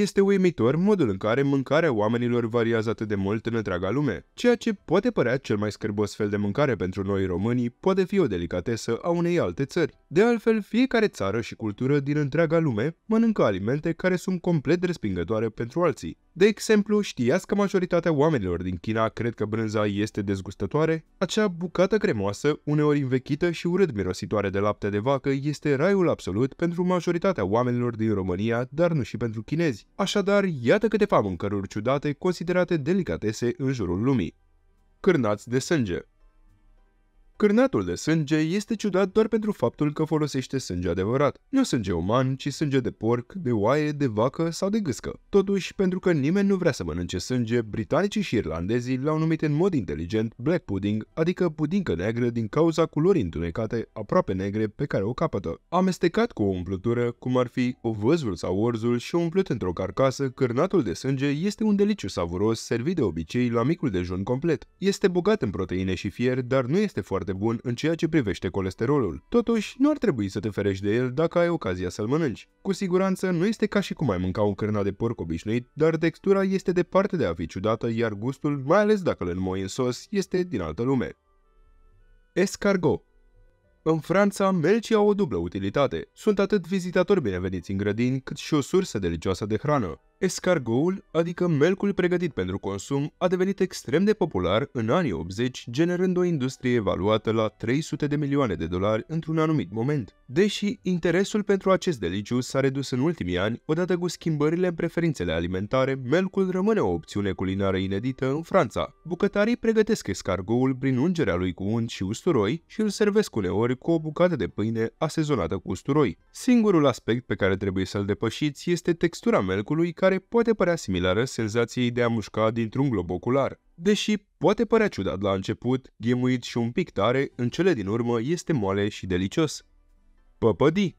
Este uimitor modul în care mâncarea oamenilor variază atât de mult în întreaga lume. Ceea ce poate părea cel mai scârbos fel de mâncare pentru noi românii, poate fi o delicatesă a unei alte țări. De altfel, fiecare țară și cultură din întreaga lume mănâncă alimente care sunt complet respingătoare pentru alții. De exemplu, știați că majoritatea oamenilor din China cred că brânza este dezgustătoare? Acea bucată cremoasă, uneori învechită și urât mirositoare de lapte de vacă, este raiul absolut pentru majoritatea oamenilor din România, dar nu și pentru chinezi. Așadar, iată câteva mâncăruri ciudate considerate delicatese în jurul lumii. Cârnați de sânge Cârnatul de sânge este ciudat doar pentru faptul că folosește sânge adevărat. Nu sânge uman, ci sânge de porc, de oaie, de vacă sau de gâscă. Totuși, pentru că nimeni nu vrea să mănânce sânge, britanicii și irlandezii l-au numit în mod inteligent black pudding, adică pudincă neagră din cauza culorii întunecate, aproape negre, pe care o capătă. Amestecat cu o umplutură, cum ar fi ovăzul sau orzul și umplut într-o carcasă, cârnatul de sânge este un deliciu savuros servit de obicei la micul dejun complet. Este bogat în proteine și fier, dar nu este foarte foarte bun în ceea ce privește colesterolul. Totuși, nu ar trebui să te ferești de el dacă ai ocazia să-l mănânci. Cu siguranță nu este ca și cum ai mânca un cârna de porc obișnuit, dar textura este departe de a fi ciudată, iar gustul, mai ales dacă îl înmoi în sos, este din altă lume. Escargot în Franța, melcii au o dublă utilitate. Sunt atât vizitatori bineveniți în grădini, cât și o sursă delicioasă de hrană. Escargoul, adică melcul pregătit pentru consum, a devenit extrem de popular în anii 80, generând o industrie evaluată la 300 de milioane de dolari într-un anumit moment. Deși interesul pentru acest deliciu s-a redus în ultimii ani, odată cu schimbările în preferințele alimentare, melcul rămâne o opțiune culinară inedită în Franța. Bucătarii pregătesc escargoul prin ungerea lui cu unt și usturoi și îl servesc uneori cu o bucată de pâine asezonată cu usturoi. Singurul aspect pe care trebuie să-l depășiți este textura melcului care care poate părea similară senzației de a mușca dintr-un glob ocular. Deși poate părea ciudat la început, ghemuit și un pic tare, în cele din urmă este moale și delicios. Păpădii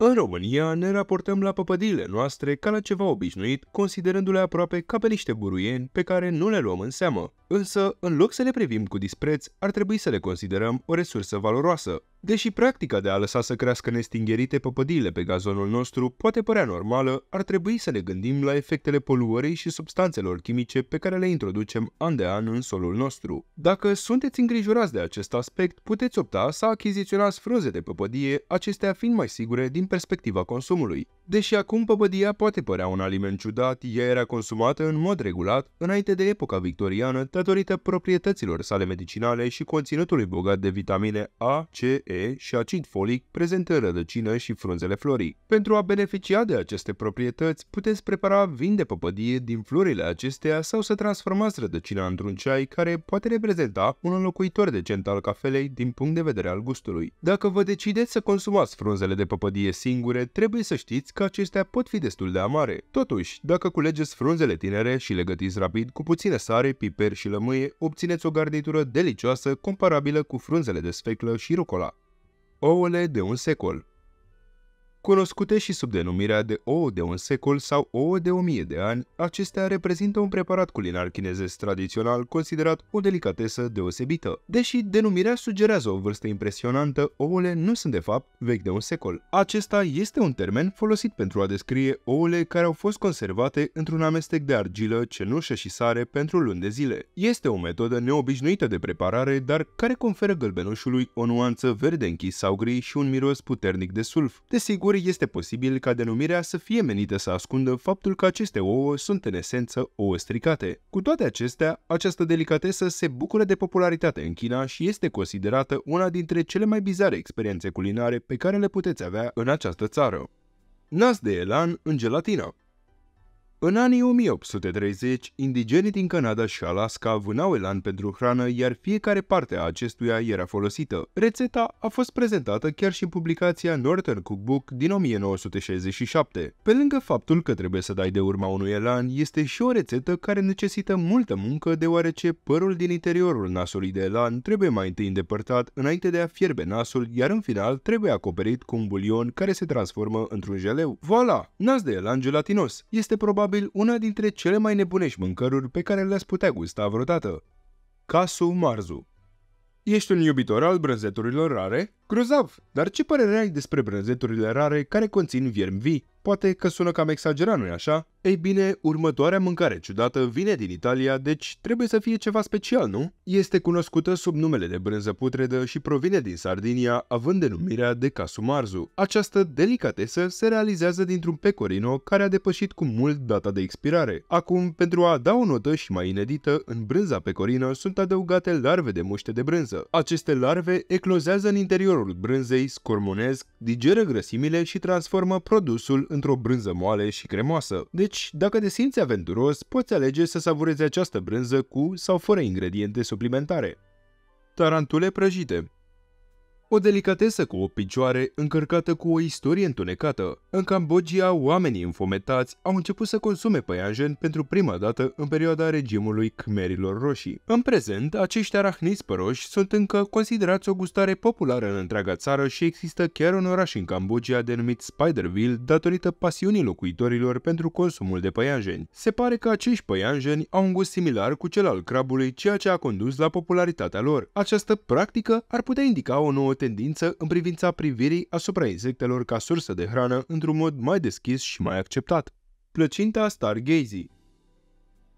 în România ne raportăm la păpădiile noastre ca la ceva obișnuit, considerându-le aproape ca pe niște buruieni pe care nu le luăm în seamă. Însă, în loc să le privim cu dispreț, ar trebui să le considerăm o resursă valoroasă. Deși practica de a lăsa să crească nestingherite păpădiile pe gazonul nostru poate părea normală, ar trebui să ne gândim la efectele poluării și substanțelor chimice pe care le introducem an de an în solul nostru. Dacă sunteți îngrijorați de acest aspect, puteți opta să achiziționați frunze de păpădie, acestea fiind mai sigure din perspectiva consumului. Deși acum păpădia poate părea un aliment ciudat, ea era consumată în mod regulat înainte de epoca victoriană datorită proprietăților sale medicinale și conținutului bogat de vitamine A, C, E și acid folic prezent în rădăcină și frunzele florii. Pentru a beneficia de aceste proprietăți, puteți prepara vin de păpădie din florile acesteia sau să transformați rădăcina într-un ceai care poate reprezenta un înlocuitor decent al cafelei din punct de vedere al gustului. Dacă vă decideți să consumați frunzele de păpădie singure, trebuie să știți că acestea pot fi destul de amare. Totuși, dacă culegeți frunzele tinere și le gătiți rapid cu puțină sare, piper și lămâie, obțineți o garnitură delicioasă comparabilă cu frunzele de sfeclă și rucola. Ouăle de un secol Cunoscute și sub denumirea de ouă de un secol sau ouă de o mie de ani, acestea reprezintă un preparat culinar chinezesc tradițional considerat o delicatesă deosebită. Deși denumirea sugerează o vârstă impresionantă, ouăle nu sunt de fapt vechi de un secol. Acesta este un termen folosit pentru a descrie ouăle care au fost conservate într-un amestec de argilă, cenușă și sare pentru luni de zile. Este o metodă neobișnuită de preparare, dar care conferă gălbenușului o nuanță verde închis sau gri și un miros puternic de sulf. Desigur, este posibil ca denumirea să fie menită să ascundă faptul că aceste ouă sunt în esență ouă stricate. Cu toate acestea, această delicatesă se bucură de popularitate în China și este considerată una dintre cele mai bizare experiențe culinare pe care le puteți avea în această țară. Nas de elan în gelatină în anii 1830, indigenii din Canada și Alaska vânau elan pentru hrană, iar fiecare parte a acestuia era folosită. Rețeta a fost prezentată chiar și în publicația Northern Cookbook din 1967. Pe lângă faptul că trebuie să dai de urma unui elan, este și o rețetă care necesită multă muncă deoarece părul din interiorul nasului de elan trebuie mai întâi îndepărtat înainte de a fierbe nasul, iar în final trebuie acoperit cu un bulion care se transformă într-un jeleu. Voila! Nas de elan gelatinos. Este probabil probabil una dintre cele mai nebunești mâncăruri pe care le-ați putea gusta vreodată. Casu Marzu Ești un iubitor al brânzeturilor rare? Grozav! Dar ce părere ai despre brânzeturile rare care conțin viermi vii? Poate că sună cam exagerat, nu-i așa? Ei bine, următoarea mâncare ciudată vine din Italia, deci trebuie să fie ceva special, nu? Este cunoscută sub numele de brânză putredă și provine din Sardinia, având denumirea de casumarzu. Această delicatesă se realizează dintr-un pecorino care a depășit cu mult data de expirare. Acum, pentru a da o notă și mai inedită, în brânza pecorino sunt adăugate larve de muște de brânză. Aceste larve eclozează în interiorul brânzei, scormonesc, digeră grăsimile și transformă produsul într-o brânză moale și cremoasă. Deci deci, dacă te simți aventuros, poți alege să savurezi această brânză cu sau fără ingrediente suplimentare. Tarantule prăjite o delicatesă cu o picioare încărcată cu o istorie întunecată. În Cambodgia, oamenii înfometați au început să consume păianjen pentru prima dată în perioada regimului Khmerilor Roșii. În prezent, acești arahniți păroși sunt încă considerați o gustare populară în întreaga țară și există chiar un oraș în Cambodgia denumit Spiderville datorită pasiunii locuitorilor pentru consumul de păianjeni. Se pare că acești păianjeni au un gust similar cu cel al crabului, ceea ce a condus la popularitatea lor. Această practică ar putea indica o nouă tendință în privința privirii asupra insectelor ca sursă de hrană într-un mod mai deschis și mai acceptat. Plăcinta Stargazing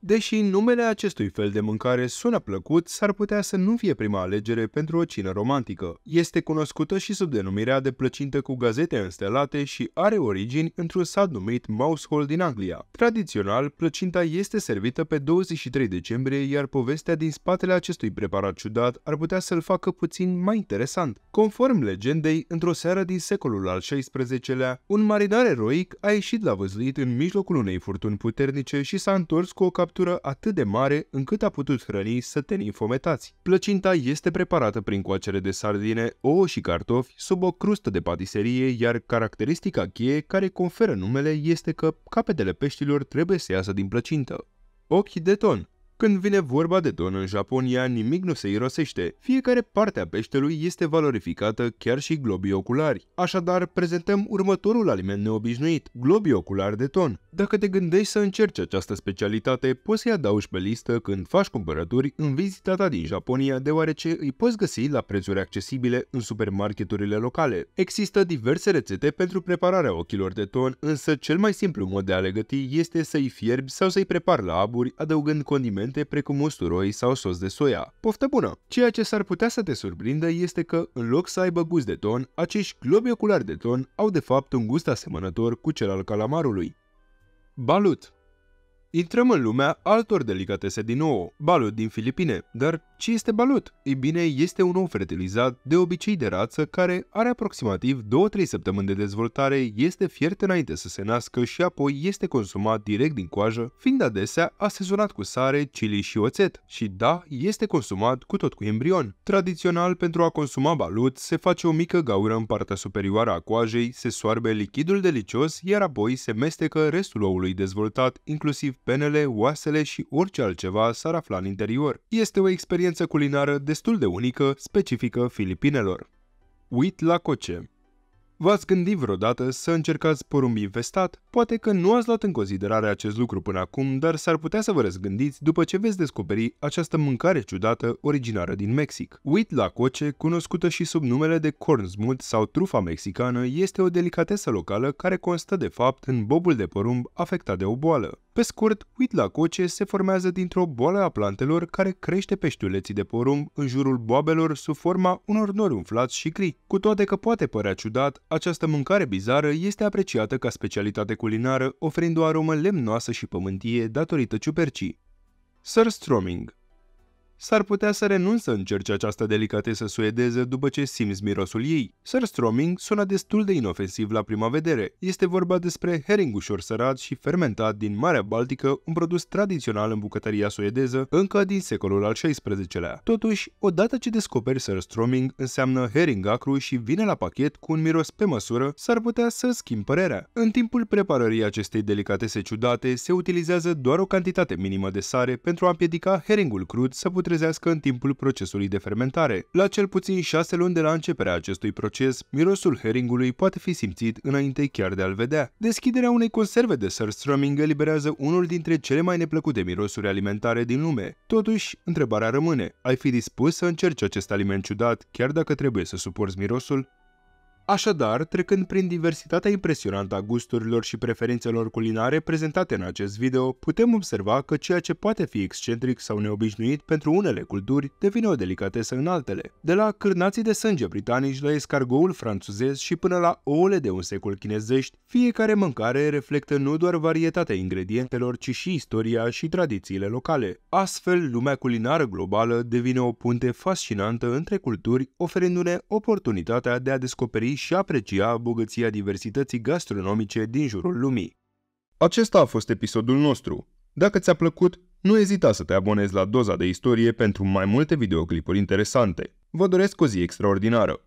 Deși numele acestui fel de mâncare sună plăcut, s-ar putea să nu fie prima alegere pentru o cină romantică. Este cunoscută și sub denumirea de plăcintă cu gazete înstelate și are origini într-un sat numit Mousehole din Anglia. Tradițional, plăcinta este servită pe 23 decembrie, iar povestea din spatele acestui preparat ciudat ar putea să-l facă puțin mai interesant. Conform legendei, într-o seară din secolul al XVI-lea, un marinar eroic a ieșit la văzlit în mijlocul unei furtuni puternice și s-a întors cu o cap captură atât de mare încât a putut hrăni săteni infometați. Plăcinta este preparată prin coacere de sardine, ouă și cartofi sub o crustă de patiserie, iar caracteristica cheie care conferă numele este că capetele peștilor trebuie să iasă din plăcintă. Ochi de ton când vine vorba de ton în Japonia, nimic nu se irosește. Fiecare parte a peștelui este valorificată chiar și globii oculari. Așadar, prezentăm următorul aliment neobișnuit, globii oculari de ton. Dacă te gândești să încerci această specialitate, poți să-i adaugi pe listă când faci cumpărături în vizita ta din Japonia, deoarece îi poți găsi la prețuri accesibile în supermarketurile locale. Există diverse rețete pentru prepararea ochilor de ton, însă cel mai simplu mod de a le găti este să-i fierbi sau să-i prepari la aburi, adăugând condimente alimente precum usturoi sau sos de soia. Poftă bună! Ceea ce s-ar putea să te surprindă este că, în loc să aibă gust de ton, acești globi oculari de ton au de fapt un gust asemănător cu cel al calamarului. Balut Intrăm în lumea altor delicatese din nou, balut din Filipine, dar ce este balut? Ei bine, este un om fertilizat, de obicei de rață, care are aproximativ 2-3 săptămâni de dezvoltare, este fiert înainte să se nască și apoi este consumat direct din coajă, fiind adesea asezonat cu sare, chili și oțet. Și da, este consumat cu tot cu embrion. Tradițional, pentru a consuma balut, se face o mică gaură în partea superioară a coajei, se soarbe lichidul delicios, iar apoi se mestecă restul oului dezvoltat, inclusiv penele, oasele și orice altceva s-ar afla în interior. Este o experiență experiență culinară destul de unică, specifică Filipinelor. Uit la coce. V-ați gândit vreodată să încercați porumb investat? Poate că nu ați luat în considerare acest lucru până acum, dar s-ar putea să vă răzgândiți după ce veți descoperi această mâncare ciudată originară din Mexic. Huitlacoche, cunoscută și sub numele de corn smut sau trufa mexicană, este o delicatesă locală care constă de fapt în bobul de porumb afectat de o boală. Pe scurt, Huitlacoche se formează dintr-o boală a plantelor care crește peștiuleții de porumb în jurul boabelor sub forma unor nori umflați și cri. Cu toate că poate părea ciudat, această mâncare bizară este apreciată ca specialitate culinară, oferind o aromă lemnoasă și pământie datorită ciupercii. Sir Stroming S-ar putea să renunți să încerci această delicatesă suedeză după ce simți mirosul ei. stroming sună destul de inofensiv la prima vedere. Este vorba despre herring ușor sărat și fermentat din Marea Baltică, un produs tradițional în bucătăria suedeză încă din secolul al XVI-lea. Totuși, odată ce descoperi stroming, înseamnă herring acru și vine la pachet cu un miros pe măsură, s-ar putea să schimbi părerea. În timpul preparării acestei delicatese ciudate, se utilizează doar o cantitate minimă de sare pentru a împiedica heringul crud să putre trezească în timpul procesului de fermentare. La cel puțin șase luni de la începerea acestui proces, mirosul heringului poate fi simțit înainte chiar de a-l vedea. Deschiderea unei conserve de surströmming eliberează unul dintre cele mai neplăcute mirosuri alimentare din lume. Totuși, întrebarea rămâne, ai fi dispus să încerci acest aliment ciudat, chiar dacă trebuie să suporți mirosul? Așadar, trecând prin diversitatea impresionantă a gusturilor și preferințelor culinare prezentate în acest video, putem observa că ceea ce poate fi excentric sau neobișnuit pentru unele culturi devine o delicatesă în altele, de la cârnații de sânge britanici la escargoul franțuzez și până la ouăle de un secol chinezești, fiecare mâncare reflectă nu doar varietatea ingredientelor, ci și istoria și tradițiile locale. Astfel, lumea culinară globală devine o punte fascinantă între culturi, oferindu-ne oportunitatea de a descoperi și aprecia bogăția diversității gastronomice din jurul lumii. Acesta a fost episodul nostru. Dacă ți-a plăcut, nu ezita să te abonezi la doza de istorie pentru mai multe videoclipuri interesante. Vă doresc o zi extraordinară!